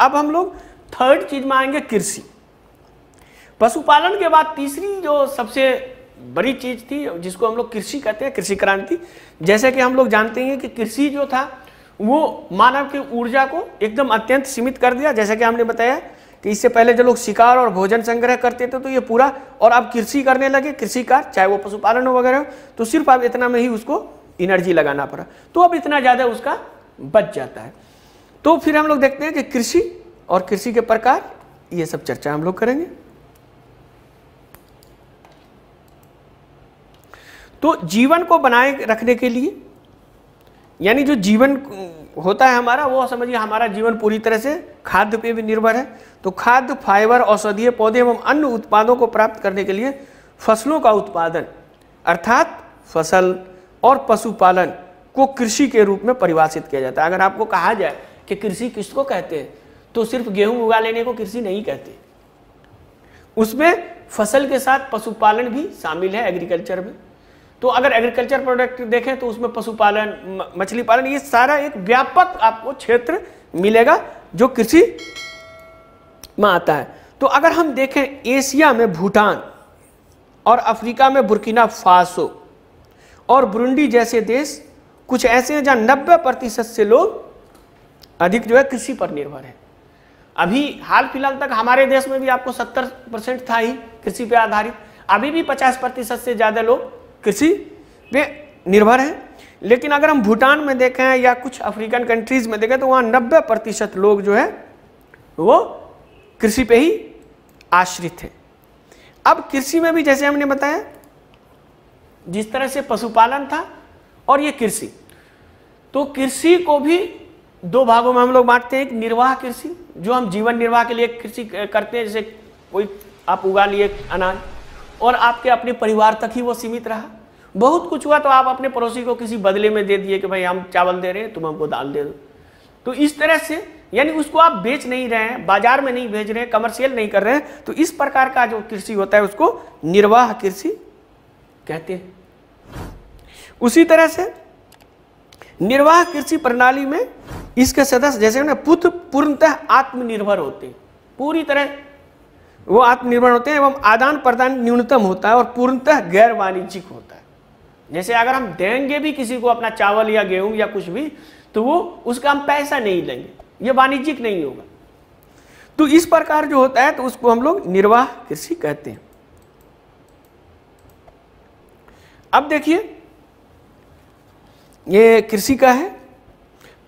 अब हम लोग थर्ड चीज में आएंगे कृषि पशुपालन के बाद तीसरी जो सबसे बड़ी चीज थी जिसको हम लोग कृषि कहते हैं कृषि क्रांति जैसे कि हम लोग जानते हैं कि कृषि जो था वो मानव की ऊर्जा को एकदम अत्यंत सीमित कर दिया जैसे कि हमने बताया कि इससे पहले जो लोग शिकार और भोजन संग्रह करते थे तो ये पूरा और अब कृषि करने लगे कृषि कार्य चाहे वो पशुपालन हो वगैरह हो तो सिर्फ अब इतना में ही उसको एनर्जी लगाना पड़ा तो अब इतना ज़्यादा उसका बच जाता है तो फिर हम लोग देखते हैं कि कृषि और कृषि के प्रकार ये सब चर्चा हम लोग करेंगे तो जीवन को बनाए रखने के लिए यानी जो जीवन होता है हमारा वो समझिए हमारा जीवन पूरी तरह से खाद्य पे भी निर्भर है तो खाद्य फाइबर औषधीय पौधे एवं अन्य उत्पादों को प्राप्त करने के लिए फसलों का उत्पादन अर्थात फसल और पशुपालन को कृषि के रूप में परिभाषित किया जाता है अगर आपको कहा जाए कि कृषि किसको कहते हैं तो सिर्फ गेहूं उगा लेने को कृषि नहीं कहते उसमें फसल के साथ पशुपालन भी शामिल है एग्रीकल्चर में तो अगर एग्रीकल्चर प्रोडक्ट देखें तो उसमें पशुपालन मछली पालन ये सारा एक व्यापक आपको क्षेत्र मिलेगा जो कृषि में आता है तो अगर हम देखें एशिया में भूटान और अफ्रीका में बुर्किना फासो और ब्रुंडी जैसे देश कुछ ऐसे हैं जहां नब्बे प्रतिशत से लोग अधिक जो है कृषि पर निर्भर है अभी हाल फिलहाल तक हमारे देश में भी आपको 70 परसेंट था ही कृषि पे आधारित अभी भी 50 प्रतिशत से ज़्यादा लोग कृषि पे निर्भर हैं लेकिन अगर हम भूटान में देखें या कुछ अफ्रीकन कंट्रीज में देखें तो वहाँ नब्बे प्रतिशत लोग जो है वो कृषि पे ही आश्रित है अब कृषि में भी जैसे हमने बताया जिस तरह से पशुपालन था और ये कृषि तो कृषि को भी दो भागों में हम लोग बांटते हैं एक निर्वाह कृषि जो हम जीवन निर्वाह के लिए कृषि करते हैं जैसे कोई आप उगा लिए अनाज और आपके अपने परिवार तक ही वो सीमित रहा बहुत कुछ हुआ तो आप अपने पड़ोसी को किसी बदले में दे दिए कि भाई हम चावल दे रहे हैं तुम हमको दाल दे दो तो इस तरह से यानी उसको आप बेच नहीं रहे हैं बाजार में नहीं भेज रहे हैं कमर्शियल नहीं कर रहे हैं तो इस प्रकार का जो कृषि होता है उसको निर्वाह कृषि कहते हैं उसी तरह से निर्वाह कृषि प्रणाली में इसके सदस्य जैसे ना पुत्र पूर्णतः आत्मनिर्भर होते हैं पूरी तरह वो आत्मनिर्भर होते हैं एवं आदान प्रदान न्यूनतम होता है और पूर्णतः गैर वाणिज्यिक होता है जैसे अगर हम देंगे भी किसी को अपना चावल या गेहूं या कुछ भी तो वो उसका हम पैसा नहीं लेंगे ये वाणिज्यिक नहीं होगा तो इस प्रकार जो होता है तो उसको हम लोग निर्वाह कृषि कहते हैं अब देखिए ये कृषि का है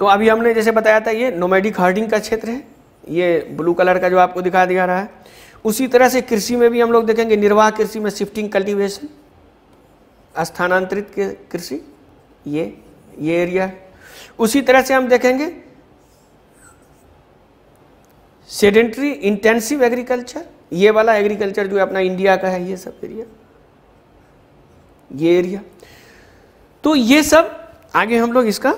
तो अभी हमने जैसे बताया था ये नोमेडिक हार्डिंग का क्षेत्र है ये ब्लू कलर का जो आपको दिखा दिया रहा है उसी तरह से कृषि में भी हम लोग देखेंगे निर्वाह कृषि में शिफ्टिंग कल्टीवेशन स्थानांतरित कृषि ये ये एरिया है उसी तरह से हम देखेंगे सेडेंट्री इंटेंसिव एग्रीकल्चर ये वाला एग्रीकल्चर जो अपना इंडिया का है ये सब एरिया ये एरिया तो ये सब आगे हम लोग इसका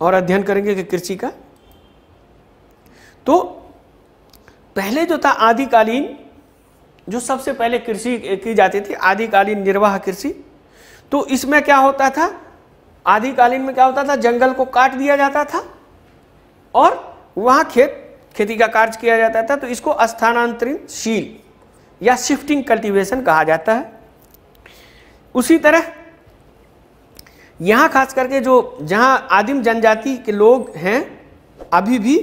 और अध्ययन करेंगे कि कृषि का तो पहले जो था आदिकालीन जो सबसे पहले कृषि की जाती थी आदिकालीन निर्वाह कृषि तो इसमें क्या होता था आदिकालीन में क्या होता था जंगल को काट दिया जाता था और वहां खेत खेती का कार्य किया जाता था तो इसको स्थानांतरित शील या शिफ्टिंग कल्टीवेशन कहा जाता है उसी तरह यहाँ खास करके जो जहाँ आदिम जनजाति के लोग हैं अभी भी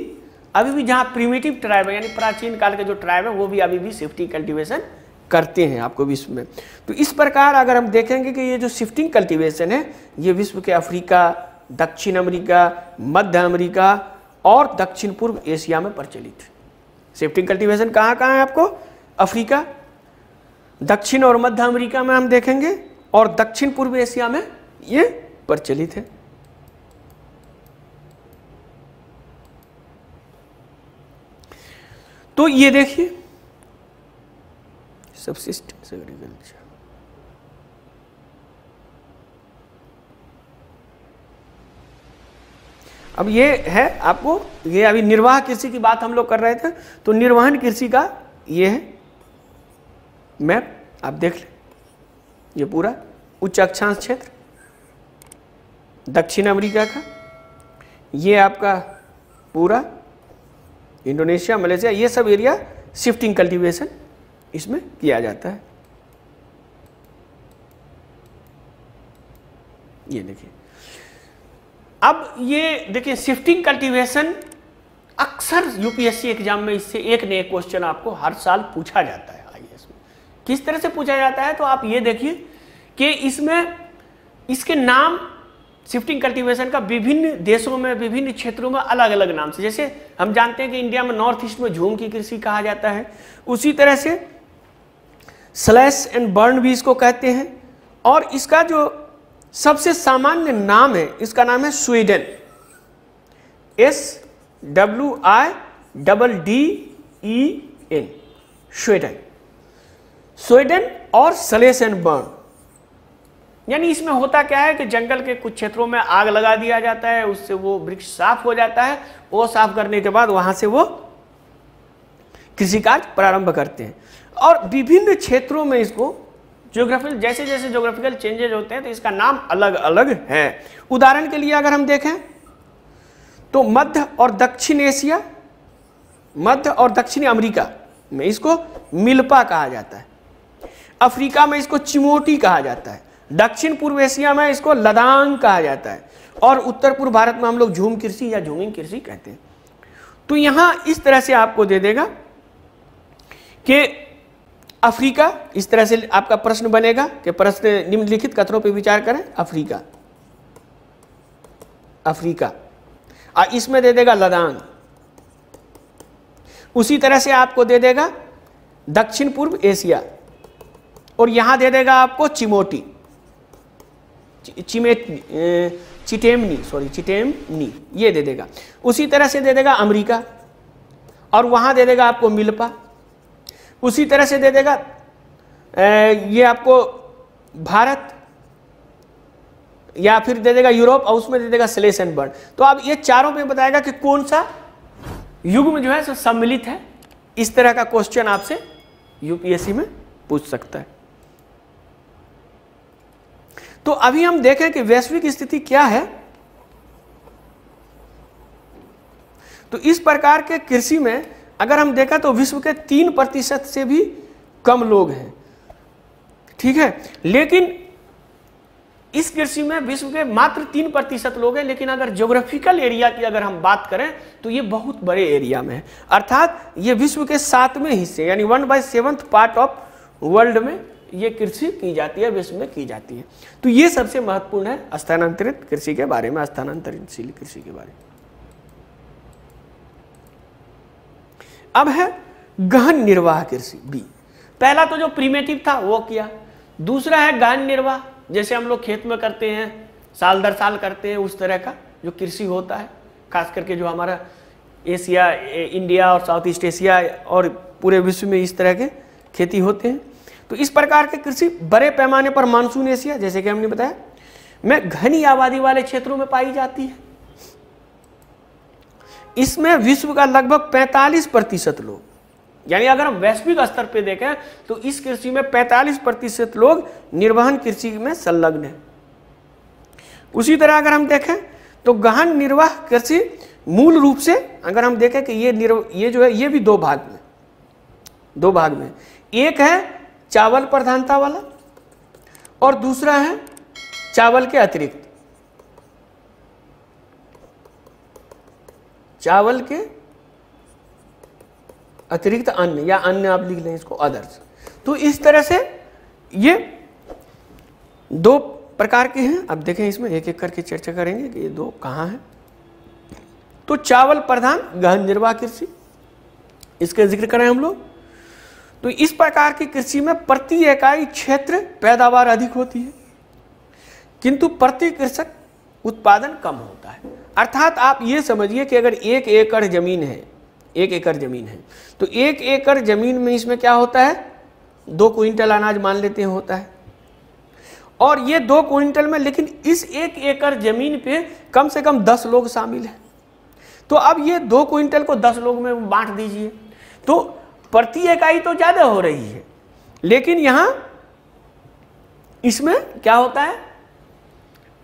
अभी भी जहाँ प्रीमेटिव ट्राइब है यानी प्राचीन काल के जो ट्राइब है वो भी अभी भी शिफ्टिंग कल्टीवेशन करते हैं आपको विश्व में तो इस प्रकार अगर हम देखेंगे कि ये जो शिफ्टिंग कल्टीवेशन है ये विश्व के अफ्रीका दक्षिण अमरीका मध्य अमरीका और दक्षिण पूर्व एशिया में प्रचलित शिफ्टिंग कल्टिवेशन कहाँ कहाँ है आपको अफ्रीका दक्षिण और मध्य अमरीका में हम देखेंगे और दक्षिण पूर्व एशिया में ये प्रचलित है तो ये देखिए सबसिस्टेंस एग्रीकल्चर अब ये है आपको ये अभी निर्वाह कृषि की बात हम लोग कर रहे थे तो निर्वहन कृषि का ये है मैप आप देख लें ये पूरा उच्च अक्षांश क्षेत्र दक्षिण अमेरिका का ये आपका पूरा इंडोनेशिया मलेशिया ये सब एरिया शिफ्टिंग कल्टीवेशन इसमें किया जाता है ये देखिए अब ये देखिए शिफ्टिंग कल्टीवेशन अक्सर यूपीएससी एग्जाम में इससे एक न एक क्वेश्चन आपको हर साल पूछा जाता है आईएएस में किस तरह से पूछा जाता है तो आप ये देखिए कि इसमें इसके नाम शिफ्टिंग कल्टीवेशन का विभिन्न देशों में विभिन्न क्षेत्रों में अलग अलग नाम से जैसे हम जानते हैं कि इंडिया में नॉर्थ ईस्ट में झूम की कृषि कहा जाता है उसी तरह से स्लैश एंड बर्न भी इसको कहते हैं और इसका जो सबसे सामान्य नाम है इसका नाम है swidden S W I double D E N swidden swidden और सलेस एंड बर्न यानी इसमें होता क्या है कि जंगल के कुछ क्षेत्रों में आग लगा दिया जाता है उससे वो वृक्ष साफ हो जाता है वो साफ करने के बाद वहां से वो कृषि कार्य प्रारंभ करते हैं और विभिन्न क्षेत्रों में इसको जोग्राफिकल जैसे जैसे ज्योग्राफिकल चेंजेज होते हैं तो इसका नाम अलग अलग है उदाहरण के लिए अगर हम देखें तो मध्य और दक्षिण एशिया मध्य और दक्षिण अमेरिका में इसको मिल्पा कहा जाता है अफ्रीका में इसको चिमोटी कहा जाता है दक्षिण पूर्व एशिया में इसको लदांग कहा जाता है और उत्तर पूर्व भारत में हम लोग झूम कृषि या झूमिंग कृषि कहते हैं तो यहां इस तरह से आपको दे देगा कि अफ्रीका इस तरह से आपका प्रश्न बनेगा कि प्रश्न निम्नलिखित कथनों पर विचार करें अफ्रीका अफ्रीका और इसमें दे देगा लदांग उसी तरह से आपको दे देगा दक्षिण पूर्व एशिया और यहां दे देगा आपको चिमोटी चिमेट चिटेमनी सॉरी चिटेमनी ये दे देगा उसी तरह से दे देगा अमेरिका और वहाँ दे देगा आपको मिल्पा उसी तरह से दे देगा ये आपको भारत या फिर दे देगा यूरोप और उसमें दे देगा स्लेस एंड बर्ड तो आप ये चारों में बताएगा कि कौन सा युग में जो है सो सम्मिलित है इस तरह का क्वेश्चन आपसे यूपीएससी में पूछ सकता है तो अभी हम देखें कि वैश्विक स्थिति क्या है तो इस प्रकार के कृषि में अगर हम देखें तो विश्व के तीन प्रतिशत से भी कम लोग हैं ठीक है लेकिन इस कृषि में विश्व के मात्र तीन प्रतिशत लोग हैं लेकिन अगर ज्योग्राफिकल एरिया की अगर हम बात करें तो ये बहुत बड़े एरिया में है अर्थात ये विश्व के सातवें हिस्से यानी one by seventh part of world में ये कृषि की जाती है विश्व में की जाती है तो ये सबसे महत्वपूर्ण है स्थानांतरित कृषि के बारे में स्थानांतरितशील कृषि के बारे में अब है गहन निर्वाह कृषि बी पहला तो जो प्रीमेटिव था वो किया दूसरा है गहन निर्वाह जैसे हम लोग खेत में करते हैं साल दर साल करते हैं उस तरह का जो कृषि होता है खास करके जो हमारा एशिया इंडिया और साउथ ईस्ट एशिया और पूरे विश्व में इस तरह के खेती होते हैं तो इस प्रकार के कृषि बड़े पैमाने पर मानसून एशिया जैसे कि हमने बताया में घनी आबादी वाले क्षेत्रों में पाई जाती है इसमें विश्व का लगभग 45 प्रतिशत लोग यानी अगर हम वैश्विक स्तर पर देखें तो इस कृषि में 45 प्रतिशत लोग निर्वहन कृषि में संलग्न है उसी तरह अगर हम देखें तो गहन निर्वाह कृषि मूल रूप से अगर हम देखें कि ये निर्व ये जो है ये भी दो भाग में दो भाग में एक है चावल प्रधानता वाला और दूसरा है चावल के अतिरिक्त चावल के अतिरिक्त अन्य या अन्य आप लिख लें इसको अदर्स तो इस तरह से ये दो प्रकार के हैं अब देखें इसमें एक एक करके चर्चा करेंगे कि ये दो कहां हैं तो चावल प्रधान गहन निर्वाह कृषि इसका जिक्र करें हम लोग तो इस प्रकार की कृषि में प्रति इकाई क्षेत्र पैदावार अधिक होती है किंतु प्रति कृषक उत्पादन कम होता है अर्थात आप ये समझिए कि अगर एक एकड़ जमीन है एक एकड़ जमीन है तो एक एकड़ जमीन में इसमें क्या होता है दो क्विंटल अनाज मान लेते हैं होता है और ये दो क्विंटल में लेकिन इस एक एकड़ जमीन पे कम से कम दस लोग शामिल हैं तो अब ये दो क्विंटल को दस लोग में बांट दीजिए तो प्रति इकाई तो ज़्यादा हो रही है लेकिन यहां इसमें क्या होता है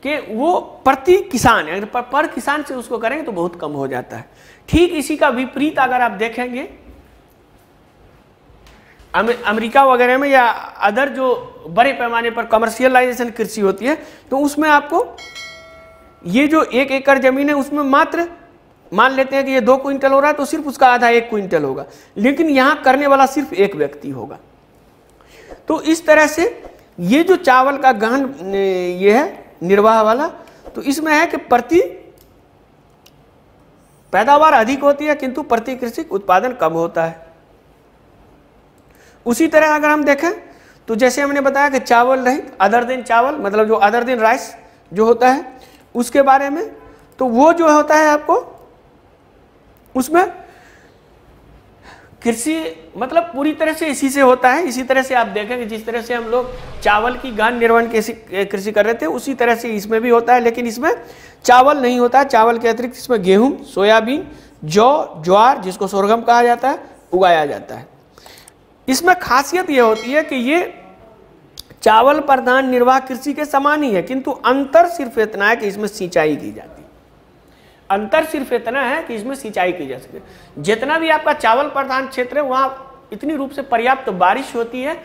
कि वो प्रति किसान अगर पर, पर किसान से उसको करेंगे तो बहुत कम हो जाता है ठीक इसी का विपरीत अगर आप देखेंगे अमेरिका वगैरह में या अदर जो बड़े पैमाने पर कमर्शियलाइजेशन कृषि होती है तो उसमें आपको ये जो एक एकड़ जमीन है उसमें मात्र मान लेते हैं कि ये दो क्विंटल हो रहा है तो सिर्फ उसका आधा एक क्विंटल होगा लेकिन यहाँ करने वाला सिर्फ एक व्यक्ति होगा तो इस तरह से ये जो चावल का गहन ये है निर्वाह वाला तो इसमें है कि प्रति पैदावार अधिक होती है किंतु प्रति कृषि उत्पादन कम होता है उसी तरह अगर हम देखें तो जैसे हमने बताया कि चावल रहित अदर दिन चावल मतलब जो अदर दिन राइस जो होता है उसके बारे में तो वो जो होता है आपको उसमें कृषि मतलब पूरी तरह से इसी से होता है इसी तरह से आप देखेंगे जिस तरह से हम लोग चावल की गान निर्वहन कृषि कर रहे थे उसी तरह से इसमें भी होता है लेकिन इसमें चावल नहीं होता चावल के अतिरिक्त इसमें गेहूं सोयाबीन जौ ज्वार जिसको सोरगम कहा जाता है उगाया जाता है इसमें खासियत यह होती है कि ये चावल प्रधान निर्वाह कृषि के समान ही है किंतु अंतर सिर्फ इतना है कि इसमें सिंचाई की जाती है अंतर सिर्फ इतना है कि इसमें सिंचाई की जा सके जितना भी आपका चावल प्रधान क्षेत्र है वहाँ इतनी रूप से पर्याप्त तो बारिश होती है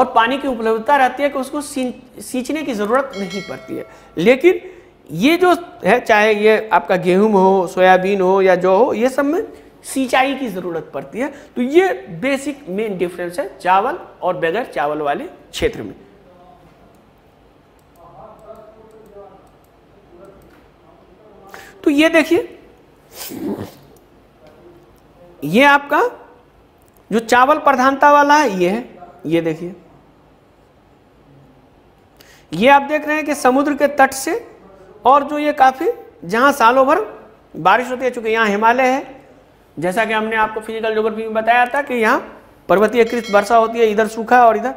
और पानी की उपलब्धता रहती है कि उसको सींचने की ज़रूरत नहीं पड़ती है लेकिन ये जो है चाहे ये आपका गेहूं हो सोयाबीन हो या जो हो ये सब में सिंचाई की ज़रूरत पड़ती है तो ये बेसिक मेन डिफरेंस है चावल और बगैर चावल वाले क्षेत्र में तो ये देखिए ये आपका जो चावल प्रधानता वाला है ये है ये देखिए ये आप देख रहे हैं कि समुद्र के तट से और जो ये काफ़ी जहां सालों भर बारिश होती है चूंकि यहां हिमालय है जैसा कि हमने आपको फिजिकल जोग्राफी में बताया था कि यहाँ पर्वतीय कृत वर्षा होती है इधर सूखा और इधर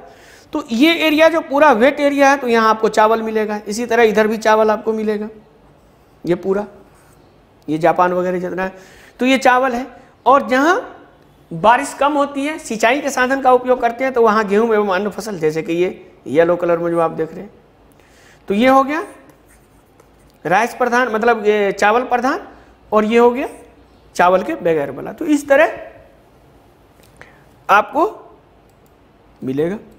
तो ये एरिया जो पूरा वेट एरिया है तो यहाँ आपको चावल मिलेगा इसी तरह इधर भी चावल आपको मिलेगा ये पूरा ये जापान वगैरह जितना है तो ये चावल है और जहाँ बारिश कम होती है सिंचाई के साधन का उपयोग करते हैं तो वहाँ गेहूँ एवं अन्य फसल जैसे कि ये येलो कलर में जो आप देख रहे हैं तो ये हो गया राइस प्रधान मतलब ये चावल प्रधान और ये हो गया चावल के बगैर वाला तो इस तरह आपको मिलेगा